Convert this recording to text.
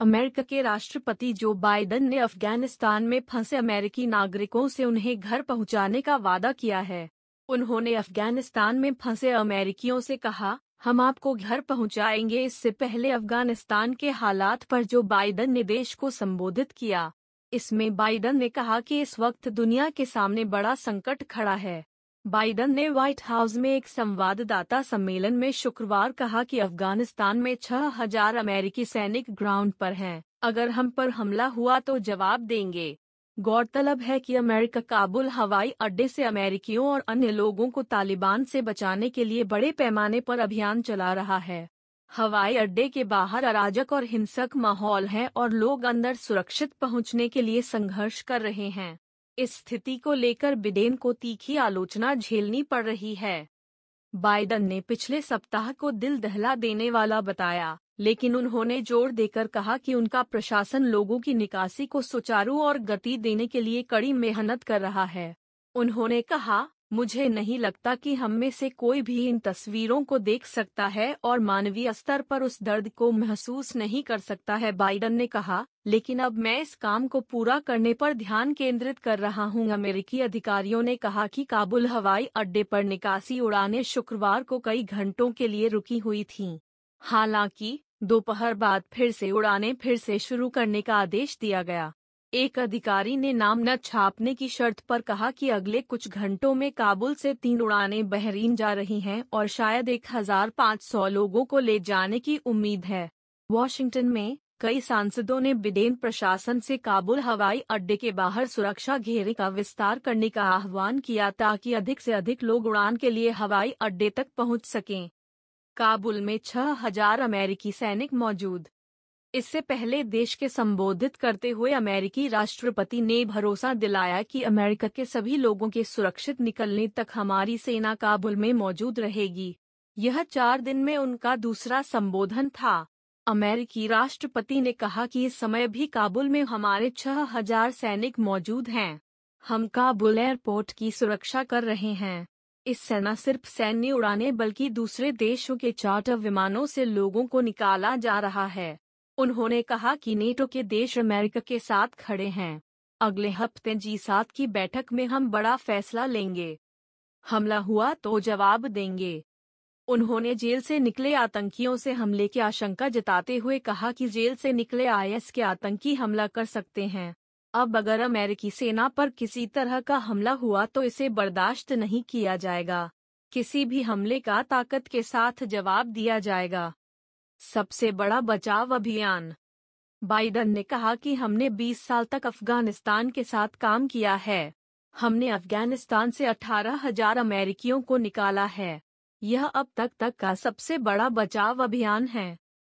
America के राष्ट्रपति जो बाइडन ने अफगानिस्तान में फंसे अमेरिकी नागरिकों से उन्हें घर पहुंचाने का वादा किया है उन्होंने अफगानिस्तान में फंसे अमेरिकियों से कहा हम आपको घर पहुंचाएंगे इससे पहले अफगानिस्तान के हालात पर जो बाइडन ने देश को संबोधित किया इसमें बाइडन ने कहा कि इस वक्त दुनिया के सामने बड़ा संकट खड़ा है बाइडन ने व्हाइट हाउस में एक संवाददाता सम्मेलन में शुक्रवार कहा कि अफगानिस्तान में छह हजार अमेरिकी सैनिक ग्राउंड पर हैं अगर हम पर हमला हुआ तो जवाब देंगे गौरतलब है कि अमेरिका काबुल हवाई अड्डे से अमेरिकियों और अन्य लोगों को तालिबान से बचाने के लिए बड़े पैमाने पर अभियान चला रहा है हवाई अड्डे के बाहर अराजक और हिंसक माहौल है और लोग अंदर सुरक्षित पहुंचने के लिए संघर्ष कर रहे हैं इस स्थिति को लेकर बिडेन को तीखी आलोचना झेलनी पड़ रही है बाइडन ने पिछले सप्ताह को दिल दहला देने वाला बताया लेकिन उन्होंने जोर देकर कहा कि उनका प्रशासन लोगों की निकासी को सुचारू और गति देने के लिए कड़ी मेहनत कर रहा है उन्होंने कहा मुझे नहीं लगता कि हम में से कोई भी इन तस्वीरों को देख सकता है और मानवीय स्तर पर उस दर्द को महसूस नहीं कर सकता है बाइडन ने कहा लेकिन अब मैं इस काम को पूरा करने पर ध्यान केंद्रित कर रहा हूं अमेरिकी अधिकारियों ने कहा कि काबुल हवाई अड्डे पर निकासी उड़ानें शुक्रवार को कई घंटों के लिए रुकी हुई थीं हालांकि दोपहर बाद फिर से उड़ानें फिर से शुरू करने का आदेश दिया गया एक अधिकारी ने नाम न छापने की शर्त पर कहा कि अगले कुछ घंटों में काबुल से तीन उड़ानें बहरीन जा रही हैं और शायद 1,500 लोगों को ले जाने की उम्मीद है वॉशिंगटन में कई सांसदों ने बिडेन प्रशासन से काबुल हवाई अड्डे के बाहर सुरक्षा घेरे का विस्तार करने का आह्वान किया ताकि अधिक से अधिक लोग उड़ान के लिए हवाई अड्डे तक पहुंच सकें काबुल में हज़ार अमेरिकी सैनिक मौजूद इससे पहले देश के संबोधित करते हुए अमेरिकी राष्ट्रपति ने भरोसा दिलाया कि अमेरिका के सभी लोगों के सुरक्षित निकलने तक हमारी सेना काबुल में मौजूद रहेगी यह चार दिन में उनका दूसरा संबोधन था अमेरिकी राष्ट्रपति ने कहा कि इस समय भी काबुल में हमारे छह हजार सैनिक मौजूद हैं हम काबुल एयरपोर्ट की सुरक्षा कर रहे हैं इस सेना सिर्फ सैन्य उड़ाने बल्कि दूसरे देशों के चार्टर विमानों से लोगों को निकाला जा रहा है उन्होंने कहा कि नेटो के देश अमेरिका के साथ खड़े हैं अगले हफ्ते जी सात की बैठक में हम बड़ा फैसला लेंगे हमला हुआ तो जवाब देंगे उन्होंने जेल से निकले आतंकियों से हमले की आशंका जताते हुए कहा कि जेल से निकले आईएस के आतंकी हमला कर सकते हैं अब अगर अमेरिकी सेना पर किसी तरह का हमला हुआ तो इसे बर्दाश्त नहीं किया जाएगा किसी भी हमले का ताकत के साथ जवाब दिया जाएगा सबसे बड़ा बचाव अभियान बाइडन ने कहा कि हमने 20 साल तक अफगानिस्तान के साथ काम किया है हमने अफगानिस्तान से अठारह हजार अमेरिकियों को निकाला है यह अब तक तक का सबसे बड़ा बचाव अभियान है